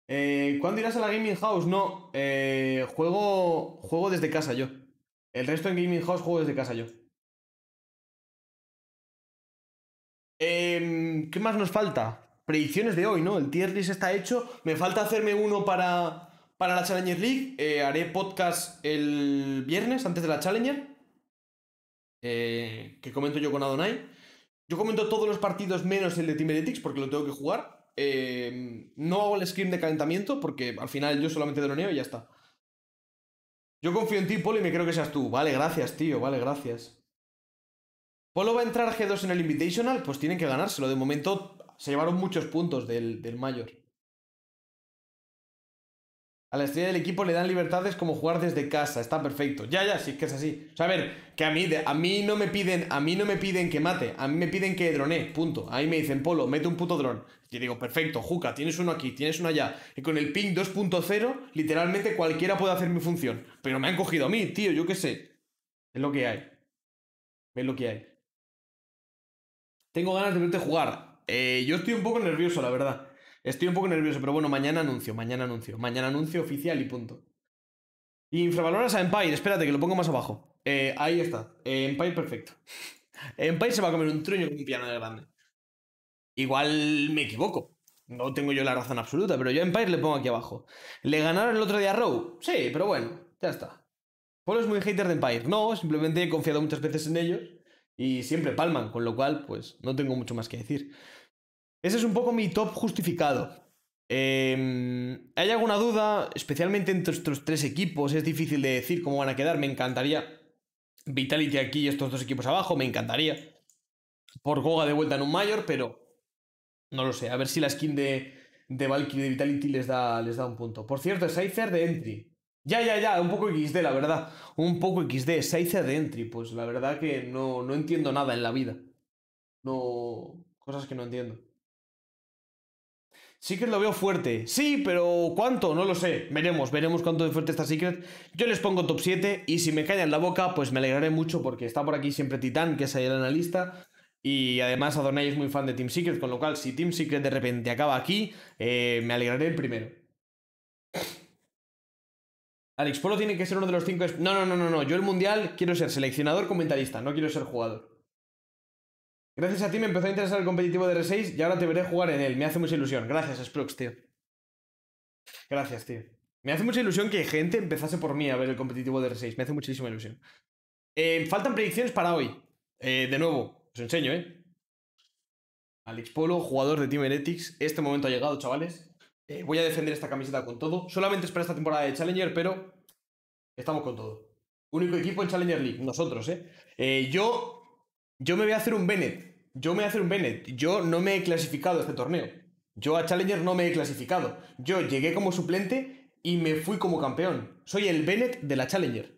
Eh, ¿Cuándo irás a la Gaming House? No, eh, juego, juego desde casa yo. El resto en Gaming House juego desde casa yo. Em, ¿Qué más nos falta? Predicciones de hoy, ¿no? El tier list está hecho. Me falta hacerme uno para, para la Challenger League. Eh, haré podcast el viernes antes de la Challenger. que comento yo con Adonai. Yo comento todos los partidos menos el de Team Timeretics porque lo tengo que jugar. Em, no hago el skin de calentamiento porque al final yo solamente droneo y ya está. Yo confío en ti, Polo, y me creo que seas tú. Vale, gracias, tío, vale, gracias. ¿Polo va a entrar G2 en el Invitational? Pues tienen que ganárselo. De momento se llevaron muchos puntos del, del Mayor a la estrella del equipo le dan libertades como jugar desde casa, está perfecto. Ya, ya, sí que es así. O sea, a ver, que a mí, a mí no me piden, a mí no me piden que mate, a mí me piden que drone, punto. Ahí me dicen, Polo, mete un puto dron. Yo digo, perfecto, Juca, tienes uno aquí, tienes uno allá. Y con el ping 2.0, literalmente cualquiera puede hacer mi función. Pero me han cogido a mí, tío, yo qué sé. Es lo que hay. Es lo que hay. Tengo ganas de verte jugar. Eh, yo estoy un poco nervioso, la verdad. Estoy un poco nervioso, pero bueno, mañana anuncio, mañana anuncio, mañana anuncio oficial y punto. Infravaloras a Empire, espérate que lo pongo más abajo. Eh, ahí está, eh, Empire perfecto. *laughs* Empire se va a comer un truño con un piano de grande. Igual me equivoco. No tengo yo la razón absoluta, pero yo a Empire le pongo aquí abajo. ¿Le ganaron el otro día a Row? Sí, pero bueno, ya está. ¿Polo es muy hater de Empire? No, simplemente he confiado muchas veces en ellos y siempre palman, con lo cual, pues no tengo mucho más que decir. Ese es un poco mi top justificado. Em, ¿Hay alguna duda? Especialmente entre estos tres equipos, es difícil de decir cómo van a quedar. Me encantaría Vitality aquí y estos dos equipos abajo, me encantaría. Por Goga de vuelta en un mayor, pero no lo sé. A ver si la skin de, de Valkyrie de Vitality les da, les da un punto. Por cierto, Scyther de Entry. Ya, ya, ya, un poco XD, la verdad. Un poco XD, Scyther de Entry. Pues la verdad que no, no entiendo nada en la vida. No. Cosas que no entiendo. Secret lo veo fuerte. Sí, pero ¿cuánto? No lo sé. Veremos, veremos cuánto de fuerte está Secret. Yo les pongo top 7 y si me callan la boca, pues me alegraré mucho porque está por aquí siempre Titán, que es ahí el analista. Y además Adonai es muy fan de Team Secret, con lo cual si Team Secret de repente acaba aquí, eh, me alegraré el primero. Alex Polo tiene que ser uno de los cinco... No, no, no, no, no. Yo el Mundial quiero ser seleccionador comentarista, no quiero ser jugador. Gracias a ti me empezó a interesar el competitivo de R6 y ahora te veré jugar en él. Me hace mucha ilusión. Gracias, Sprox, tío. Gracias, tío. Me hace mucha ilusión que gente empezase por mí a ver el competitivo de R6. Me hace muchísima ilusión. Eh, faltan predicciones para hoy. Eh, de nuevo, os enseño, ¿eh? Alex Polo, jugador de Team Este momento ha llegado, chavales. Eh, voy a defender esta camiseta con todo. Solamente es para esta temporada de Challenger, pero estamos con todo. Único equipo en Challenger League, nosotros, eh yo yo me voy a hacer un Bennett. Yo me voy a hacer un Bennett. Yo no me he clasificado a este torneo. Yo a Challenger no me he clasificado. Yo llegué como suplente y me fui como campeón. Soy el Bennett de la Challenger.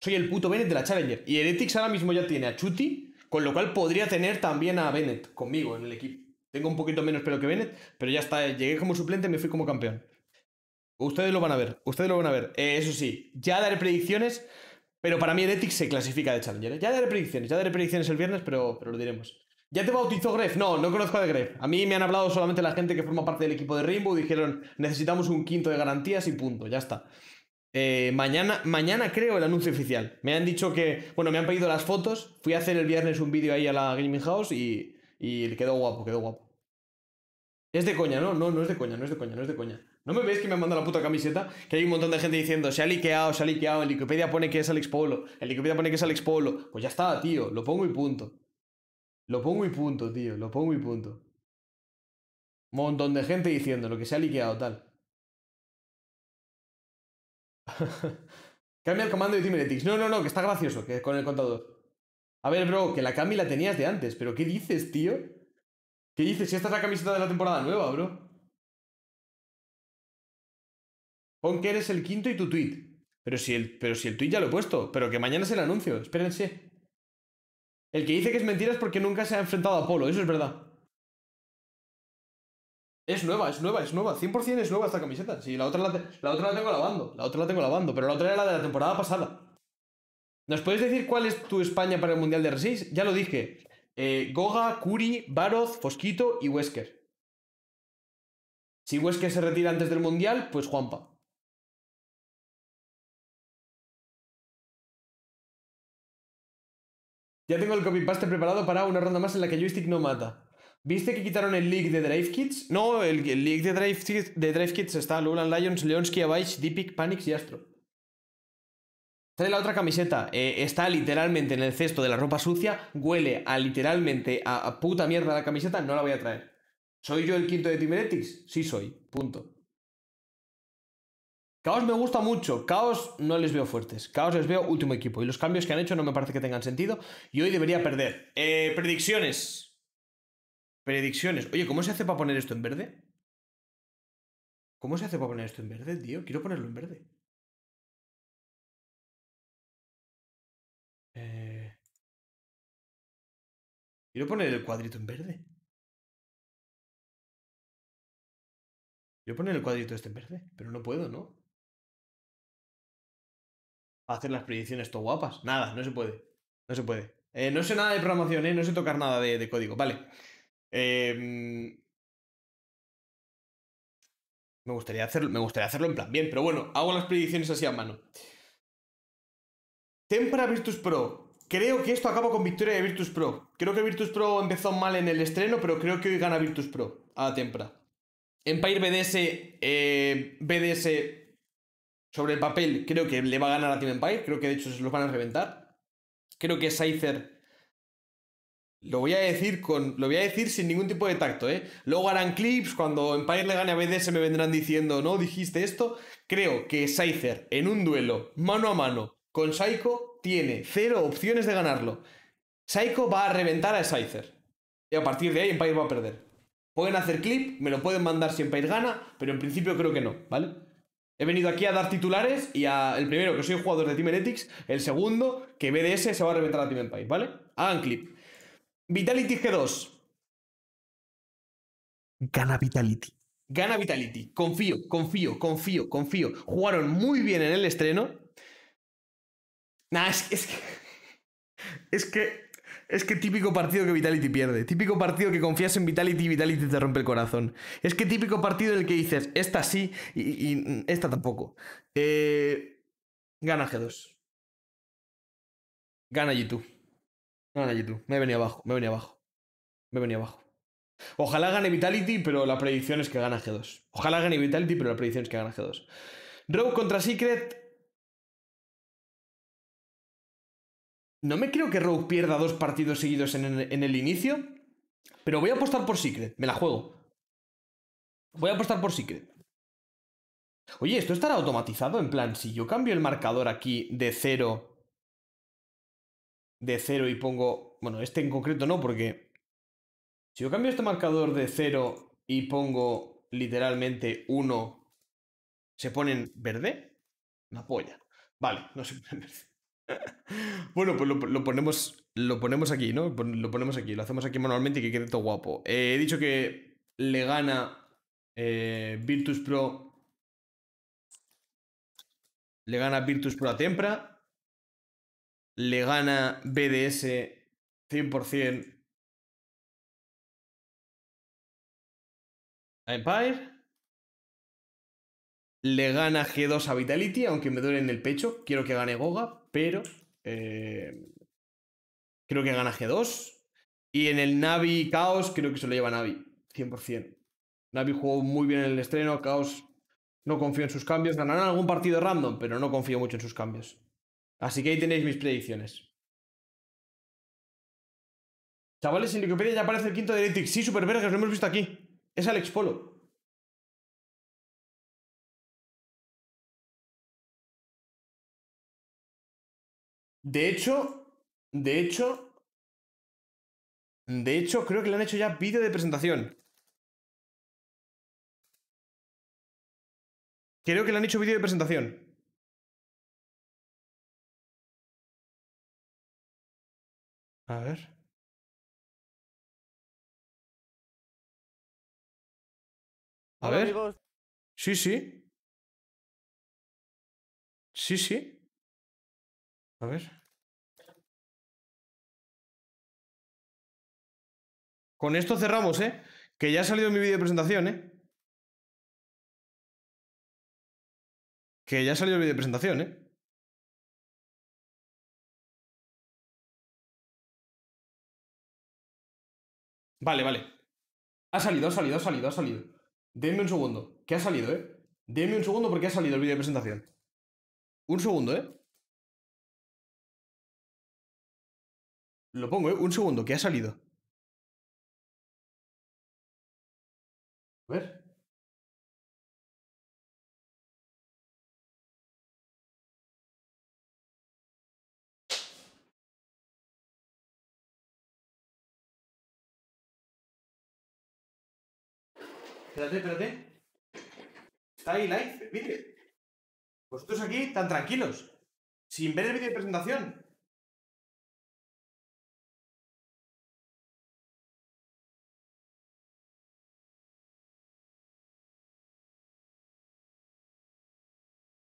Soy el puto Bennett de la Challenger. Y Heretics ahora mismo ya tiene a Chuti, con lo cual podría tener también a Bennett conmigo en el equipo. Tengo un poquito menos pelo que Bennett, pero ya está. Llegué como suplente y me fui como campeón. Ustedes lo van a ver, ustedes lo van a ver. Eh, eso sí, ya daré predicciones pero para mí el Heretic se clasifica de Challenger. ¿eh? Ya daré predicciones, ya daré predicciones el viernes, pero, pero lo diremos. ¿Ya te bautizó Gref? No, no conozco a Gref. A mí me han hablado solamente la gente que forma parte del equipo de Rainbow. Dijeron, necesitamos un quinto de garantías y punto, ya está. Eh, mañana, mañana creo el anuncio oficial. Me han dicho que, bueno, me han pedido las fotos. Fui a hacer el viernes un vídeo ahí a la Gaming House y, y quedó guapo, quedó guapo. Es de coña, ¿no? No, no es de coña, no es de coña, no es de coña. ¿No me veis que me manda la puta camiseta? Que hay un montón de gente diciendo, se ha liqueado, se ha liqueado, en Wikipedia pone que es Alex Polo, en Wikipedia pone que es Alex Polo. Pues ya está, tío, lo pongo y punto. Lo pongo y punto, tío, lo pongo y punto. Montón de gente diciendo lo que se ha liqueado, tal. *laughs* Cambia el comando de Timeletics. No, no, no, que está gracioso, que con el contador. A ver, bro, que la Cami la tenías de antes, pero ¿qué dices, tío? ¿Qué dices? Si esta es la camiseta de la temporada nueva, bro. Pon que eres el quinto y tu tweet. Pero si el, pero si el tweet ya lo he puesto, pero que mañana es el anuncio, espérense. El que dice que es mentira es porque nunca se ha enfrentado a Polo. eso es verdad. Es nueva, es nueva, es nueva. 100% es nueva esta camiseta. la otra la, la otra la tengo lavando, la otra la tengo lavando, pero la otra era la de la temporada pasada. ¿Nos puedes decir cuál es tu España para el Mundial de R6? Ya lo dije. Eh, Goga, Curi, Baroz, Fosquito y Wesker. Si Wesker se retira antes del Mundial, pues Juanpa. Ya tengo el copy-paste preparado para una ronda más en la que joystick no mata. ¿Viste que quitaron el leak de Drive Kids? No, el, leak de Drive, de Drive Kids está Lulan Lions, Leonsky, Deepik, Deepik, Panics y Astro. Trae la otra camiseta. Eh, está literalmente en el cesto de la ropa sucia. Huele a literalmente a, puta mierda la camiseta. No la voy a traer. ¿Soy yo el quinto de Timeretics? Sí soy. Punto. Caos me gusta mucho, Caos no les veo fuertes, Caos les veo último equipo y los cambios que han hecho no me parece que tengan sentido y hoy debería perder. Eh, predicciones. Predicciones. Oye, ¿cómo se hace para poner esto en verde? ¿Cómo se hace para poner esto en verde, tío? Quiero ponerlo en verde. Eh... Quiero poner el cuadrito en verde. Quiero poner el cuadrito este en verde, pero no puedo, ¿no? hacer las predicciones todo guapas. Nada, no se puede. No se puede. Eh, no sé nada de programación, ¿eh? No sé tocar nada de, código. Vale. Em, me, gustaría hacerlo, me gustaría hacerlo en plan bien, pero bueno, hago las predicciones así a mano. Tempra Virtus Pro. Creo que esto acaba con victoria de Virtus Pro. Creo que Virtus Pro empezó mal en el estreno, pero creo que hoy gana Virtus Pro a Tempra. Empire BDS, eh, BDS sobre el papel, creo que le va a ganar a Team Empire. Creo que de hecho se los van a reventar. Creo que Scyther. Lo voy a decir con. Lo voy a decir sin ningún tipo de tacto, ¿eh? Luego harán clips. Cuando Empire le gane a se me vendrán diciendo, no, dijiste esto. Creo que Scyther en un duelo mano a mano con Psycho tiene cero opciones de ganarlo. Psycho va a reventar a Scyther. Y a partir de ahí Empire va a perder. Pueden hacer clip, me lo pueden mandar si Empire gana, pero en principio creo que no, ¿vale? He venido aquí a dar titulares y a, el primero, que soy jugador de Team el segundo, que BDS se va a reventar a Team Empire, ¿vale? Hagan clip. Vitality G2. Gana Vitality. Gana Vitality. Confío, confío, confío, confío. Jugaron muy bien en el estreno. Nah, es que. Es que *laughs* Es que típico partido que Vitality pierde. Típico partido que confías en Vitality y Vitality te rompe el corazón. Es que típico partido en el que dices, esta sí y, esta tampoco. Eh, gana G2. Gana G2. Gana G2. Me he venido abajo, me he venido abajo. Me he venido abajo. Ojalá gane Vitality, pero la predicción es que gana G2. Ojalá gane Vitality, pero la predicción es que gana G2. Rogue contra Secret No me creo que Rogue pierda dos partidos seguidos en el, inicio, pero voy a apostar por Secret, me la juego. Voy a apostar por Secret. Oye, esto estará automatizado, en plan, si yo cambio el marcador aquí de cero, de cero y pongo, bueno, este en concreto no, porque si yo cambio este marcador de cero y pongo literalmente uno, ¿se pone verde? Una polla. Vale, no se verde. Bueno, pues lo, ponemos, lo ponemos aquí, ¿no? Lo ponemos aquí, lo hacemos aquí manualmente y que quede todo guapo. Eh, he dicho que le gana eh, Virtus Pro. Le gana Virtus Pro a Tempra. Le gana BDS 100% a Empire. Le gana G2 a Vitality, aunque me duele en el pecho. Quiero que gane Goga, pero eh, creo que gana G2. Y en el Navi Caos creo que se lo lleva Navi, 100%. Navi jugó muy bien en el estreno, Caos no confío en sus cambios. Ganarán algún partido random, pero no confío mucho en sus cambios. Así que ahí tenéis mis predicciones. Chavales, en Wikipedia ya aparece el quinto de Electric. Sí, Supervergas, lo hemos visto aquí. Es Alex Polo. De hecho, de hecho, de hecho, creo que le han hecho ya vídeo de presentación. Creo que le han hecho vídeo de presentación. A ver. A ver. Sí, sí. Sí, sí. A ver. Con esto cerramos, ¿eh? Que ya ha salido mi vídeo de presentación, ¿eh? Que ya ha salido el vídeo de presentación, ¿eh? Vale, vale. Ha salido, ha salido, ha salido, ha salido. Denme un segundo. Que ha salido, ¿eh? Denme un segundo porque ha salido el vídeo de presentación. Un segundo, ¿eh? Lo pongo, ¿eh? Un segundo, que ha salido. A ver. Espérate, espérate. ¿Está ahí live? vídeo. Vosotros aquí tan tranquilos. Sin ver el vídeo de presentación.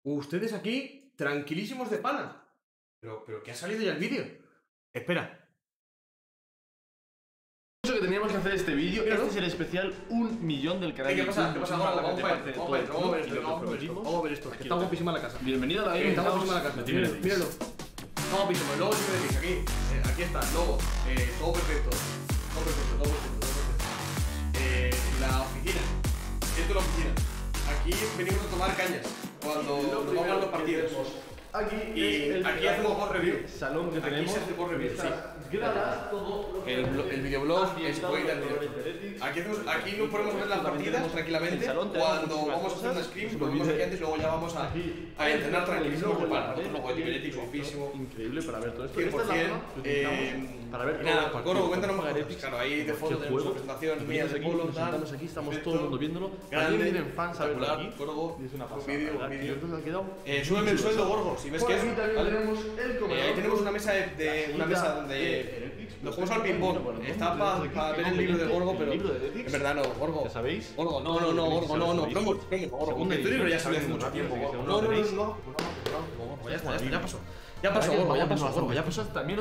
Ustedes aquí, tranquilísimos de pana. Pero, pero que ha salido ya el vídeo. Espera. que teníamos que hacer este vídeo, este es el especial un millón del canal. Eh, ¿Qué pasa? ¿Qué pasa? Vamos a ver, vamos a ver esto, vamos a ver esto, está guapísima la casa. Bienvenido a la eh, vida, está guapísima la casa. Míralo. Está guapísimo, el logo aquí, eh, aquí está, el logo, todo perfecto, todo perfecto, todo perfecto. La oficina, esto es la oficina. Aquí venimos a tomar cañas cuando tomamos los partidos. Aquí, y aquí hacemos por review. Salón que aquí tenemos. Se hace por review, grabas todo el, blo el videoblog es aquí, aquí no podemos ver las partidas tranquilamente cuando vamos a hacer un scrim lo vimos aquí antes luego ya vamos a, a entrenar tranquilísimo para un juego de Kinetic guapísimo increíble para ver todo esto 100% eh, para ver nada Coro cuéntanos claro ahí de fondo tenemos su presentación mía de Polo estamos aquí estamos todo el mundo viéndolo grande vienen fans a verlo aquí Coro es una pasada eh, súbeme el sueldo Gorgo si ves que eh, ahí tenemos una mesa de una mesa donde lo los al ping-pong. Está para ver el libro de Gorgo, pero. En verdad, no, Gorgo. ¿Ya sabéis? Gorgo, no, no, no, Gorgo, no, no. libro ya salió hace mucho tiempo. No, no, no, Ya está, ya pasó. Ya pasó, Gorgo, ya pasó, Gorgo, ya pasó. También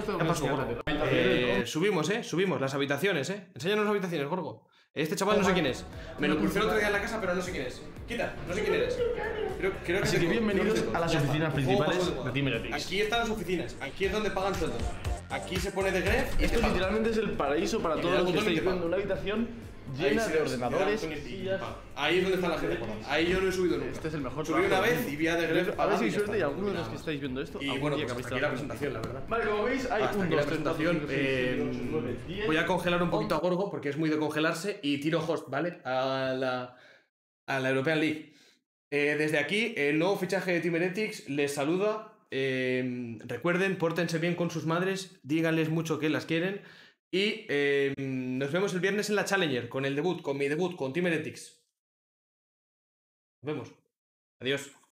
eh, Subimos, eh, subimos las habitaciones, eh. Enséñanos las habitaciones, Gorgo. Este chaval no sé quién es. Me lo crucé otro día en la casa, pero no sé quién es. Quita, no sé quién eres. Creo, que Así que bienvenidos a las oficinas principales de Team Aquí están las oficinas, aquí es donde pagan todos Aquí se pone de gref Esto literalmente es el paraíso para todos los que estéis una habitación llena de ordenadores. Ahí es donde está la gente. Ahí yo no he subido nunca. Este es el mejor Subí una vez y vi a de A ver si hay suerte y algunos de los que estáis viendo esto. Y bueno, pues aquí la presentación, la verdad. Vale, como veis, hay ah, un la presentación. Voy a congelar un poquito a Gorgo porque es muy de congelarse y tiro host, ¿vale? A la, a la European League. Eh, desde aquí, el nuevo fichaje de Team les saluda. Em, recuerden, pórtense bien con sus madres, díganles mucho que las quieren. Y eh, nos vemos el viernes en la Challenger, con el debut, con mi debut, con Team Nos vemos. Adiós.